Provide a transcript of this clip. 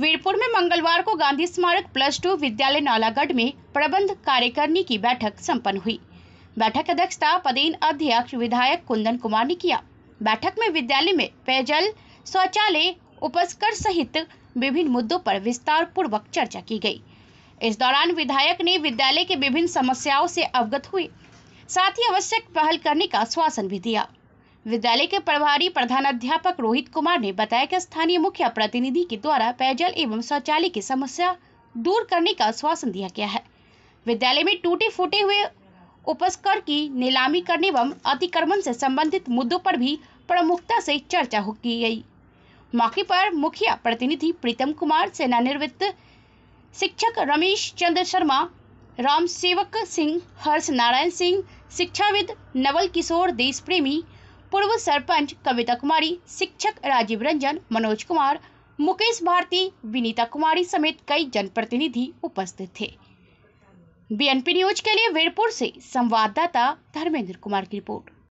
वीरपुर में मंगलवार को गांधी स्मारक प्लस टू विद्यालय नालागढ़ में प्रबंध कार्यकारिणी की बैठक संपन्न हुई बैठक अध्यक्षता पदेन अध्यक्ष विधायक कुंदन कुमार ने किया बैठक में विद्यालय में पेयजल शौचालय उपस्कर सहित विभिन्न मुद्दों पर विस्तार पूर्वक चर्चा की गई इस दौरान विधायक ने विद्यालय के विभिन्न समस्याओं से अवगत हुए साथ ही आवश्यक पहल करने का आश्वासन भी दिया विद्यालय के प्रभारी प्रधानाध्यापक रोहित कुमार ने बताया कि स्थानीय मुखिया प्रतिनिधि के द्वारा पेयजल एवं शौचालय की समस्या दूर करने का आश्वासन दिया गया है विद्यालय में टूटे फूटे हुए उपस्कर की नीलामी करने एवं अतिक्रमण से संबंधित मुद्दों पर भी प्रमुखता से चर्चा की गई मौके पर मुखिया प्रतिनिधि प्रीतम कुमार सेनानिवृत्त शिक्षक रमेश चंद्र शर्मा राम सेवक सिंह हर्ष नारायण सिंह शिक्षाविद नवल किशोर देश प्रेमी पूर्व सरपंच कविता कुमारी शिक्षक राजीव रंजन मनोज कुमार मुकेश भारती विनीता कुमारी समेत कई जनप्रतिनिधि उपस्थित थे बीएनपी न्यूज के लिए वीरपुर से संवाददाता धर्मेंद्र कुमार की रिपोर्ट